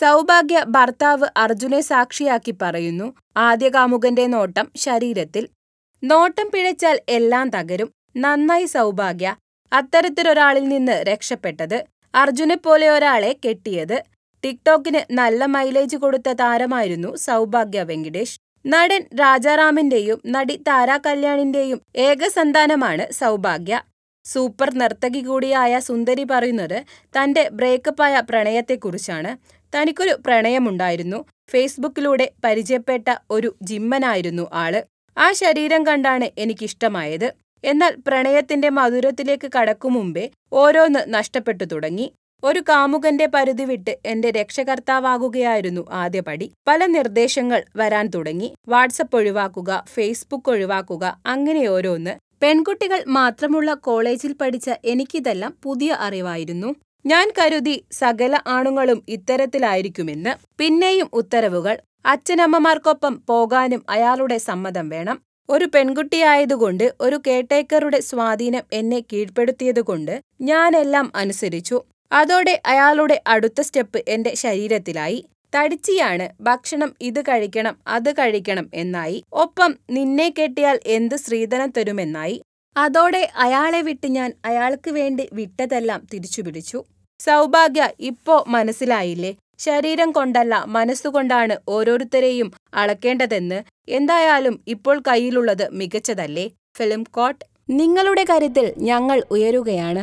സൗഭാഗ്യ ഭർത്താവ് അർജുനെ സാക്ഷിയാക്കി പറയുന്നു ആദ്യകാമുകന്റെ നോട്ടം ശരീരത്തിൽ നോട്ടം പിഴച്ചാൽ എല്ലാം തകരും നന്നായി സൗഭാഗ്യ അത്തരത്തിലൊരാളിൽ നിന്ന് രക്ഷപ്പെട്ടത് അർജുനെ പോലെ ഒരാളെ കെട്ടിയത് ടിക്ടോക്കിന് നല്ല മൈലേജ് കൊടുത്ത താരമായിരുന്നു സൗഭാഗ്യ വെങ്കിടേഷ് നടൻ രാജാറാമിന്റെയും നടി താര കല്യാണിന്റെയും ഏകസന്താനമാണ് സൗഭാഗ്യ സൂപ്പർ നർത്തകി കൂടിയായ സുന്ദരി പറയുന്നത് തൻ്റെ ബ്രേക്കപ്പായ പ്രണയത്തെക്കുറിച്ചാണ് തനിക്കൊരു പ്രണയമുണ്ടായിരുന്നു ഫേസ്ബുക്കിലൂടെ പരിചയപ്പെട്ട ഒരു ജിമ്മനായിരുന്നു ആള് ആ ശരീരം കണ്ടാണ് എനിക്കിഷ്ടമായത് എന്നാൽ പ്രണയത്തിന്റെ മധുരത്തിലേക്ക് കടക്കും മുമ്പേ ഓരോന്ന് നഷ്ടപ്പെട്ടു തുടങ്ങി ഒരു കാമുകന്റെ പരിധി വിട്ട് എന്റെ രക്ഷകർത്താവാകുകയായിരുന്നു ആദ്യപടി പല നിർദ്ദേശങ്ങൾ വരാൻ തുടങ്ങി വാട്സപ്പ് ഒഴിവാക്കുക ഫേസ്ബുക്ക് ഒഴിവാക്കുക അങ്ങനെ ഓരോന്ന് പെൺകുട്ടികൾ മാത്രമുള്ള കോളേജിൽ പഠിച്ച എനിക്കിതെല്ലാം പുതിയ അറിവായിരുന്നു ഞാൻ കരുതി സകല ആണുങ്ങളും ഇത്തരത്തിലായിരിക്കുമെന്ന് പിന്നെയും ഉത്തരവുകൾ അച്ഛനമ്മമാർക്കൊപ്പം പോകാനും അയാളുടെ സമ്മതം വേണം ഒരു പെൺകുട്ടിയായതുകൊണ്ട് ഒരു കേട്ടേക്കറുടെ സ്വാധീനം എന്നെ കീഴ്പ്പെടുത്തിയതുകൊണ്ട് ഞാനെല്ലാം അനുസരിച്ചു അതോടെ അയാളുടെ അടുത്ത സ്റ്റെപ്പ് എന്റെ ശരീരത്തിലായി തടിച്ചിയാണ് ഭക്ഷണം ഇത് കഴിക്കണം അത് കഴിക്കണം എന്നായി ഒപ്പം നിന്നെ കെട്ടിയാൽ എന്ത് സ്ത്രീധനം തരുമെന്നായി അതോടെ അയാളെ വിട്ട് ഞാൻ അയാൾക്ക് വേണ്ടി വിട്ടതെല്ലാം തിരിച്ചു പിടിച്ചു സൗഭാഗ്യ ഇപ്പോ മനസ്സിലായില്ലേ ശരീരം കൊണ്ടല്ല മനസ്സുകൊണ്ടാണ് ഓരോരുത്തരെയും അളക്കേണ്ടതെന്ന് എന്തായാലും ഇപ്പോൾ കയ്യിലുള്ളത് മികച്ചതല്ലേ ഫിലിം കോട്ട് നിങ്ങളുടെ കാര്യത്തിൽ ഞങ്ങൾ ഉയരുകയാണ്